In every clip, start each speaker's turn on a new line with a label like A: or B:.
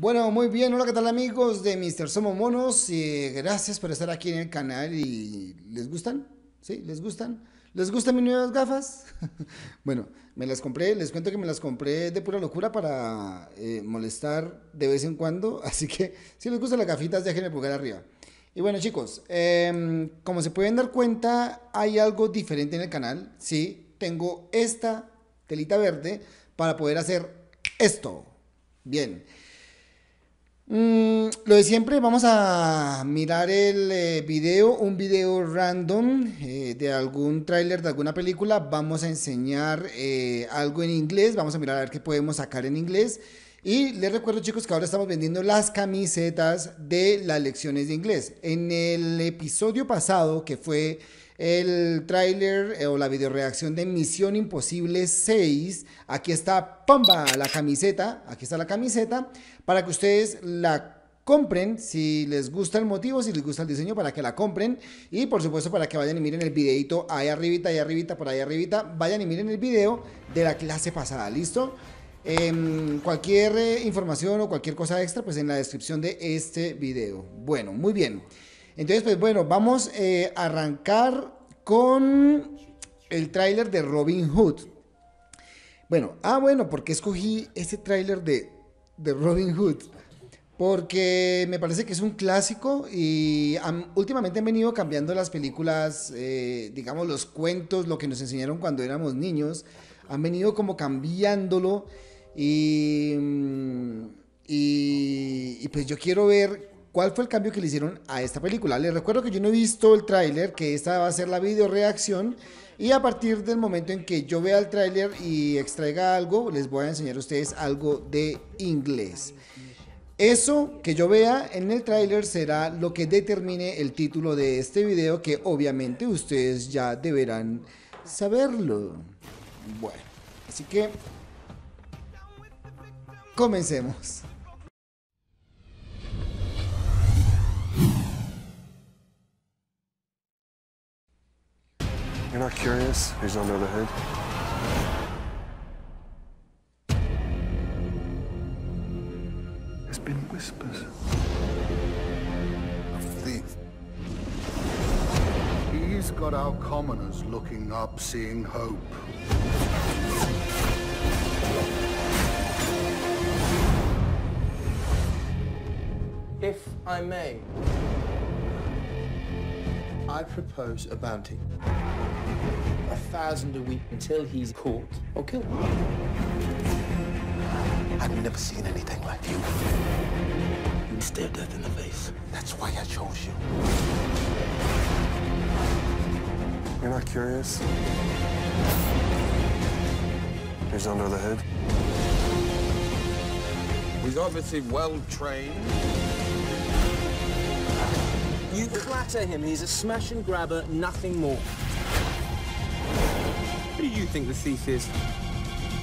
A: Bueno, muy bien. Hola, ¿qué tal amigos de Mr. Somos Monos? Eh, gracias por estar aquí en el canal y ¿les gustan? ¿Sí? ¿Les gustan? ¿Les gustan mis nuevas gafas? bueno, me las compré, les cuento que me las compré de pura locura para eh, molestar de vez en cuando. Así que si les gustan las gafitas, déjenme pulgar arriba. Y bueno chicos, em, como se pueden dar cuenta, hay algo diferente en el canal. Sí, tengo esta telita verde para poder hacer esto. Bien. Mm, lo de siempre, vamos a mirar el eh, video, un video random eh, de algún tráiler de alguna película. Vamos a enseñar eh, algo en inglés, vamos a mirar a ver qué podemos sacar en inglés. Y les recuerdo chicos que ahora estamos vendiendo las camisetas de las lecciones de inglés. En el episodio pasado que fue el tráiler eh, o la videoreacción de Misión Imposible 6. Aquí está, ¡pamba! La camiseta, aquí está la camiseta, para que ustedes la compren, si les gusta el motivo, si les gusta el diseño, para que la compren y por supuesto para que vayan y miren el videito ahí arribita, ahí arribita, por ahí arribita, vayan y miren el video de la clase pasada, ¿listo? Em, cualquier eh, información o cualquier cosa extra, pues en la descripción de este video. Bueno, muy bien. Entonces, pues bueno, vamos eh, a arrancar con el tráiler de Robin Hood. Bueno, ah, bueno, porque escogí este tráiler de, Robin Hood porque me parece que es un clásico y últimamente han venido cambiando las películas, eh, digamos los cuentos, lo que nos enseñaron cuando éramos niños, han venido como cambiándolo y, mm, y, y, pues yo quiero ver ¿Cuál fue el cambio que le hicieron a esta película? Les recuerdo que yo no he visto el tráiler, que esta va a ser la video reacción. Y a partir del momento en que yo vea el tráiler y extraiga algo, les voy a enseñar a ustedes algo de inglés. Eso que yo vea en el tráiler será lo que determine el título de este video, que obviamente ustedes ya deberán saberlo. Bueno, así que comencemos. You're not curious who's under the hood? There's been whispers of thief. He's got our commoners looking up, seeing hope. If I may, I propose a bounty a thousand a week until he's caught or killed. I've never seen anything like you. You stare death in the face. That's why I chose you. You're not curious? He's under the hood. He's obviously well trained. You flatter him, he's a smash and grabber, nothing more. Who do you think the thief is?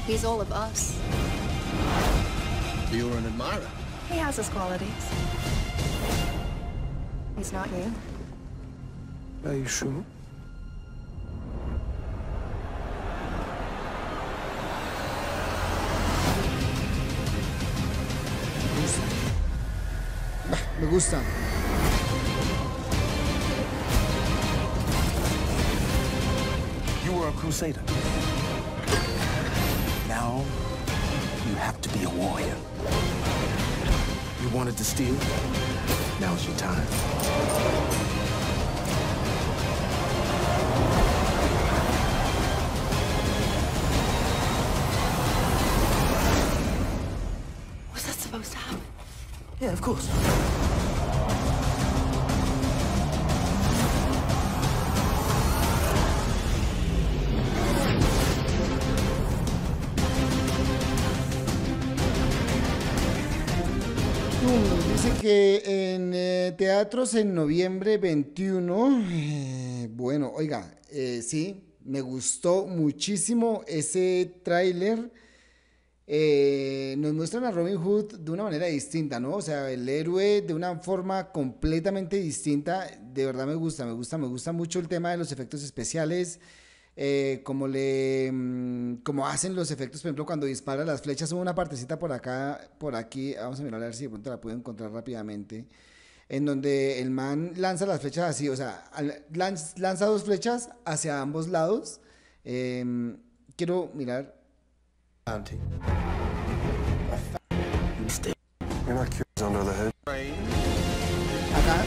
A: He's all of us. You're an admirer. He has his qualities. He's not you. Are you sure? Me gusta. a crusader. Now, you have to be a warrior. You wanted to steal? Now's your time. Was that supposed to happen? Yeah, of course. en eh, teatros en noviembre 21, eh, bueno, oiga, eh, sí, me gustó muchísimo ese tráiler. nos muestran a Robin Hood de una manera distinta, ¿no? O sea, el héroe de una forma completamente distinta. De verdad me gusta, me gusta, me gusta mucho el tema de los efectos especiales. Eh, como le mm, como hacen los efectos, por ejemplo, cuando dispara las flechas, una partecita por acá, por aquí, vamos a mirar a ver si de pronto la puedo encontrar rápidamente, en donde el man lanza las flechas así, o sea, lanza dos flechas hacia ambos lados. Em, quiero mirar. Acá,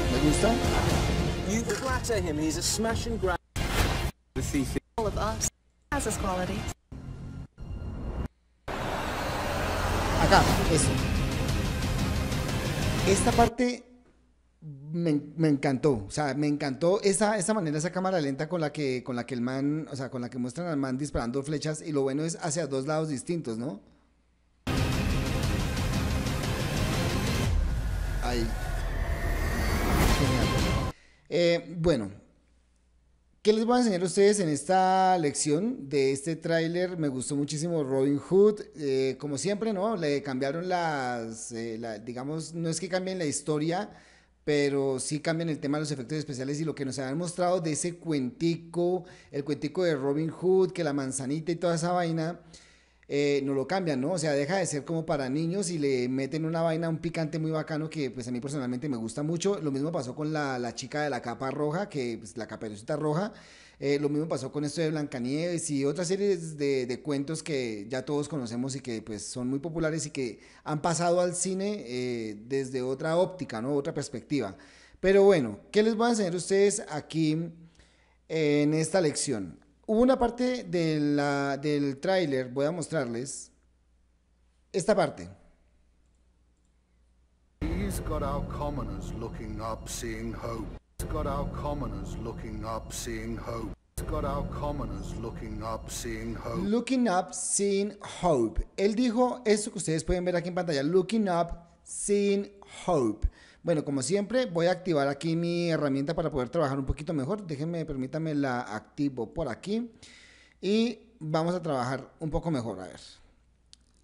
A: me gusta. Acá, eso. Esta parte me, me, encantó, o sea, me encantó esa, manera, esa cámara lenta con la, que, con la que el man, o sea, con la que muestran al man disparando flechas y lo bueno es hacia dos lados distintos, ¿no? Ahí. Eh, bueno, ¿Qué les voy a enseñar a ustedes en esta lección de este tráiler? Me gustó muchísimo Robin Hood. Eh, como siempre, ¿no? Le cambiaron las, eh, digamos, no es que cambien la historia, pero sí cambian el tema de los efectos especiales y lo que nos han mostrado de ese cuentico, el cuentico de Robin Hood, que la manzanita y toda esa vaina. Eh, no lo cambian, ¿no? O sea, deja de ser como para niños y le meten una vaina, un picante muy bacano que pues a mí personalmente me gusta mucho. Lo mismo pasó con la, chica de la capa roja, que es pues, la caperucita roja. Eh, lo mismo pasó con esto de Blancanieves y otras series de, cuentos que ya todos conocemos y que pues son muy populares y que han pasado al cine eh, desde otra óptica, ¿no? Otra perspectiva. Pero bueno, ¿qué les voy a enseñar ustedes aquí en esta lección? hubo una parte de la, del tráiler, voy a mostrarles esta parte. He's got our commoners looking up, seeing hope. He's got our commoners looking up, seeing hope. He's got our commoners looking up, seeing hope. Looking up, seeing hope. Él dijo eso que ustedes pueden ver aquí en pantalla. Looking up, seeing hope. Bueno, como siempre, voy a activar aquí mi herramienta para poder trabajar un poquito mejor. Déjenme, permítanme, la activo por aquí. Y vamos a trabajar un poco mejor. A ver.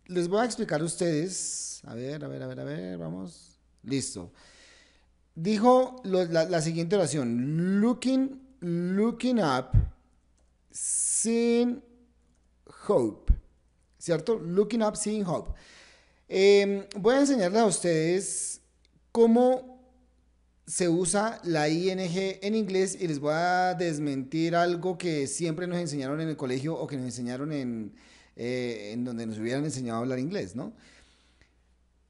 A: Les voy a explicar a ustedes. A ver, a ver, a ver, a ver. Vamos. Listo. Dijo la, siguiente oración. Looking, looking up, seeing hope. ¿Cierto? Looking up, seeing hope. Em, voy a enseñarles a ustedes cómo se usa la ING en inglés y les voy a desmentir algo que siempre nos enseñaron en el colegio o que nos enseñaron en, eh, donde nos hubieran enseñado a hablar inglés, ¿no?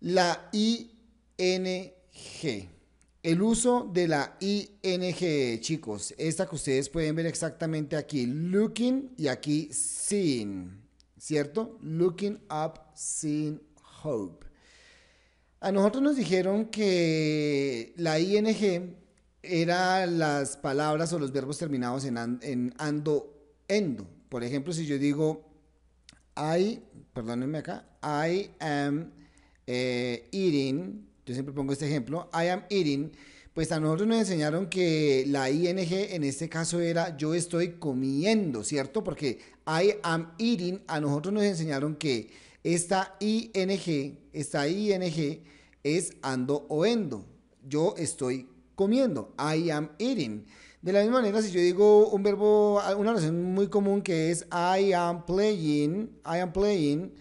A: La ING. El uso de la ING, chicos, esta que ustedes pueden ver exactamente aquí, looking y aquí seeing, ¿cierto? Looking up, seeing hope. A nosotros nos dijeron que la ING era las palabras o los verbos terminados en, en ando, endo. Por ejemplo, si yo digo I, perdónenme acá, I am eh, eating, yo siempre pongo este ejemplo, I am eating, pues a nosotros nos enseñaron que la ING en este caso era yo estoy comiendo, ¿cierto? Porque I am eating, a nosotros nos enseñaron que esta ING, esta ING es ando oendo, Yo estoy comiendo. I am eating. De la misma manera, si yo digo un verbo, una oración muy común que es I am playing, I am playing,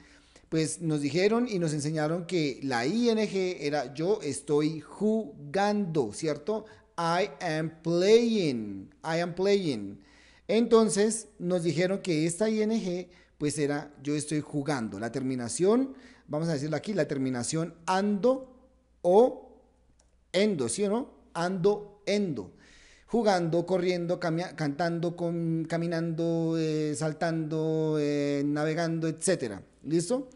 A: pues nos dijeron y nos enseñaron que la ING era yo estoy jugando, ¿cierto? I am playing, I am playing. Entonces nos dijeron que esta ING pues era yo estoy jugando. La terminación, vamos a decirlo aquí, la terminación ando o endo, ¿sí o no? Ando, endo. Jugando, corriendo, cantando, caminando, eh, saltando, eh, navegando, etc. ¿Listo?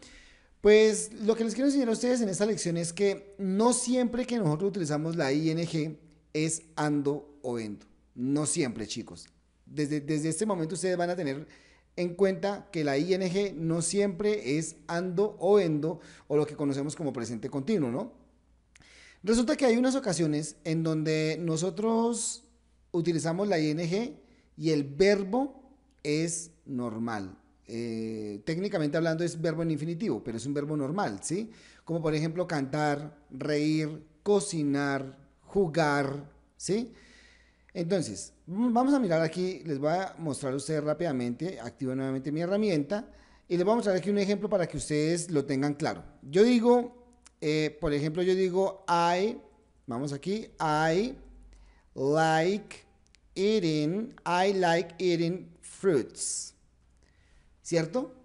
A: Pues lo que les quiero enseñar a ustedes en esta lección es que no siempre que nosotros utilizamos la ING es ando o endo. No siempre, chicos. Desde, desde este momento ustedes van a tener en cuenta que la ING no siempre es ando o endo o lo que conocemos como presente continuo, ¿no? Resulta que hay unas ocasiones en donde nosotros utilizamos la ING y el verbo es normal. Eh, técnicamente hablando es verbo en infinitivo, pero es un verbo normal, ¿sí? Como por ejemplo cantar, reír, cocinar, jugar, ¿sí? Entonces, vamos a mirar aquí, les voy a mostrar a ustedes rápidamente, activo nuevamente mi herramienta y les voy a mostrar aquí un ejemplo para que ustedes lo tengan claro. Yo digo, eh, por ejemplo, yo digo I, vamos aquí, I like eating, I like eating fruits, ¿cierto?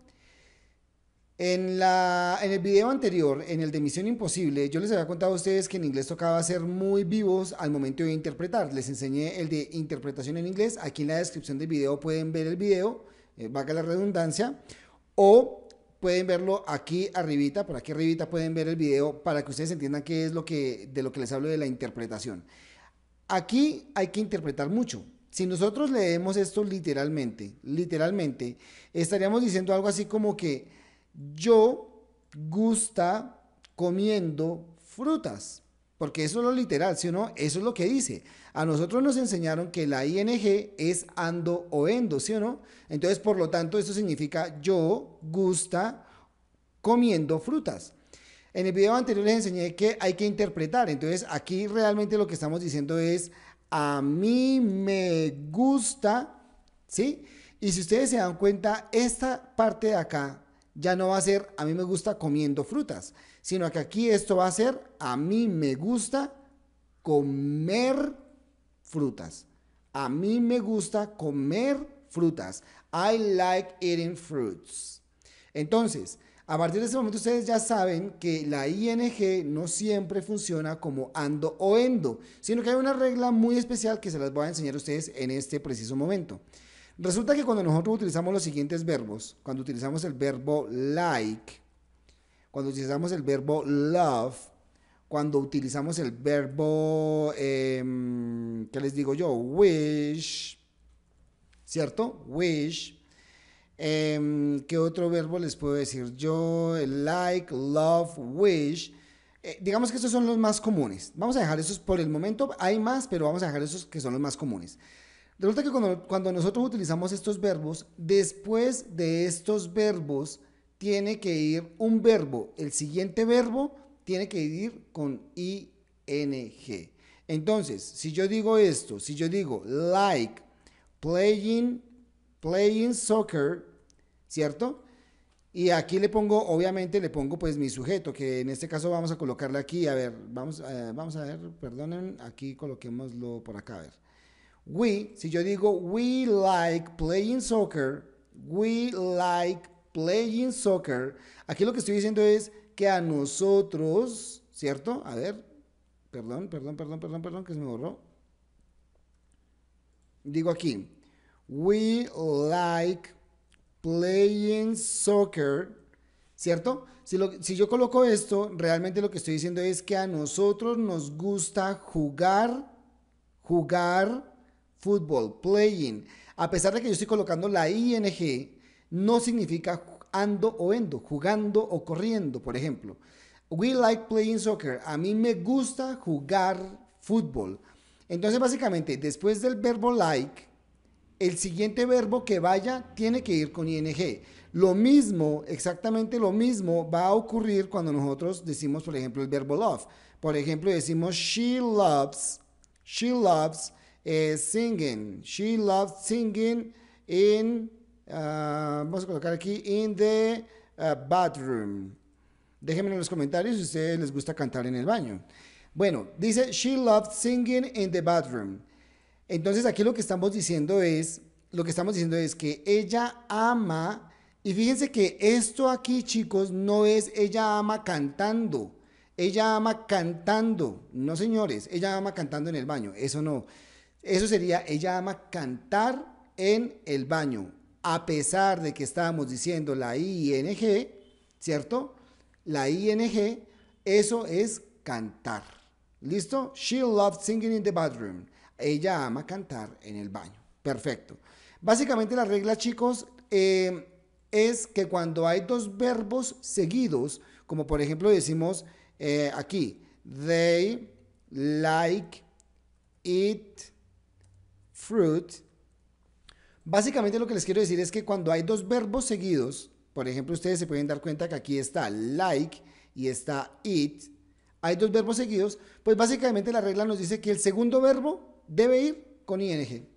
A: En, la, en el video anterior, en el de Misión Imposible, yo les había contado a ustedes que en inglés tocaba ser muy vivos al momento de interpretar. Les enseñé el de interpretación en inglés. Aquí en la descripción del video pueden ver el video, eh, la redundancia, o pueden verlo aquí arribita, por aquí arribita pueden ver el video para que ustedes entiendan qué es lo que, de lo que les hablo de la interpretación. Aquí hay que interpretar mucho. Si nosotros leemos esto literalmente, literalmente, estaríamos diciendo algo así como que yo gusta comiendo frutas. Porque eso es lo literal, ¿sí o no, eso es lo que dice. A nosotros nos enseñaron que la ING es ando o endo, ¿sí o no? Entonces, por lo tanto, eso significa yo gusta comiendo frutas. En el video anterior les enseñé que hay que interpretar. Entonces, aquí realmente lo que estamos diciendo es a mí me gusta, ¿sí? Y si ustedes se dan cuenta, esta parte de acá ya no va a ser a mí me gusta comiendo frutas, sino que aquí esto va a ser a mí me gusta comer frutas. A mí me gusta comer frutas. I like eating fruits. Entonces, a partir de ese momento ustedes ya saben que la ING no siempre funciona como ando o endo, sino que hay una regla muy especial que se las voy a enseñar a ustedes en este preciso momento. Resulta que cuando nosotros utilizamos los siguientes verbos, cuando utilizamos el verbo like, cuando utilizamos el verbo love, cuando utilizamos el verbo, em, ¿qué les digo yo? Wish, ¿cierto? Wish. Em, ¿Qué otro verbo les puedo decir yo? Like, love, wish. Eh, digamos que estos son los más comunes. Vamos a dejar esos por el momento. Hay más, pero vamos a dejar esos que son los más comunes. Resulta que cuando, nosotros utilizamos estos verbos, después de estos verbos tiene que ir un verbo. El siguiente verbo tiene que ir con ing. Entonces, si yo digo esto, si yo digo like playing playing soccer, ¿cierto? Y aquí le pongo, obviamente le pongo pues mi sujeto, que en este caso vamos a colocarle aquí, a ver, vamos, eh, vamos a ver, perdonen, aquí coloquémoslo por acá, a ver. We, si yo digo we like playing soccer, we like playing soccer, aquí lo que estoy diciendo es que a nosotros, ¿cierto? A ver, perdón, perdón, perdón, perdón, perdón, que se me borró. Digo aquí, we like playing soccer, ¿cierto? Si, yo coloco esto, realmente lo que estoy diciendo es que a nosotros nos gusta jugar, jugar Football, Playing. A pesar de que yo estoy colocando la ING, no significa ando o endo, jugando o corriendo, por ejemplo. We like playing soccer. A mí me gusta jugar fútbol. Entonces, básicamente, después del verbo like, el siguiente verbo que vaya tiene que ir con ing. Lo mismo, exactamente lo mismo, va a ocurrir cuando nosotros decimos, por ejemplo, el verbo love. Por ejemplo, decimos she loves, she loves es eh, singing. She loved singing in, ah, vamos a colocar aquí, in the ah, bathroom. Déjenme en los comentarios si a ustedes les gusta cantar en el baño. Bueno, dice, she loved singing in the bathroom. Entonces aquí lo que estamos diciendo es, lo que estamos diciendo es que ella ama, y fíjense que esto aquí chicos no es ella ama cantando, ella ama cantando, no señores, ella ama cantando en el baño, eso no. Eso sería, ella ama cantar en el baño. A pesar de que estábamos diciendo la ING, ¿cierto? La ING, eso es cantar. ¿Listo? She loves singing in the bathroom. Ella ama cantar en el baño. Perfecto. Básicamente la regla, chicos, eh, es que cuando hay dos verbos seguidos, como por ejemplo decimos eh, aquí, they like it fruit, básicamente lo que les quiero decir es que cuando hay dos verbos seguidos, por ejemplo, ustedes se pueden dar cuenta que aquí está like y está it, hay dos verbos seguidos, pues básicamente la regla nos dice que el segundo verbo debe ir con ing.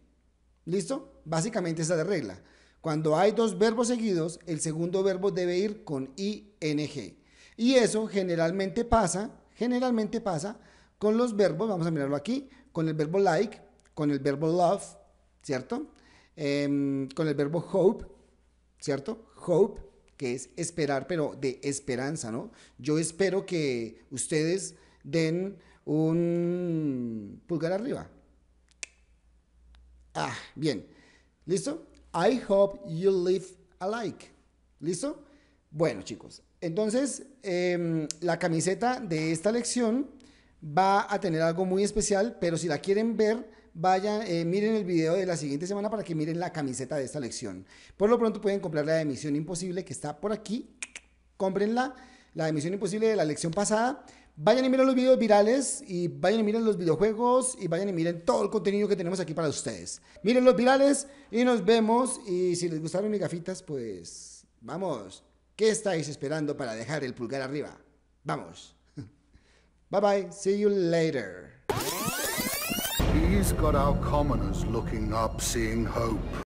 A: ¿Listo? Básicamente esa es la regla. Cuando hay dos verbos seguidos, el segundo verbo debe ir con ing. Y eso generalmente pasa, generalmente pasa con los verbos, vamos a mirarlo aquí, con el verbo like, con el verbo love, ¿cierto? Em, con el verbo hope, ¿cierto? Hope, que es esperar, pero de esperanza, ¿no? Yo espero que ustedes den un pulgar arriba. Ah, bien. ¿Listo? I hope you live alike. ¿Listo? Bueno, chicos. Entonces, em, la camiseta de esta lección va a tener algo muy especial, pero si la quieren ver, vayan, eh, miren el video de la siguiente semana para que miren la camiseta de esta lección. Por lo pronto pueden comprar la emisión Imposible que está por aquí. Cómprenla, la de Misión Imposible de la lección pasada. Vayan y miren los videos virales y vayan y miren los videojuegos y vayan y miren todo el contenido que tenemos aquí para ustedes. Miren los virales y nos vemos. Y si les gustaron mis gafitas, pues vamos. ¿Qué estáis esperando para dejar el pulgar arriba? Vamos. Bye bye. See you later. he has got our commoners looking up, seeing hope.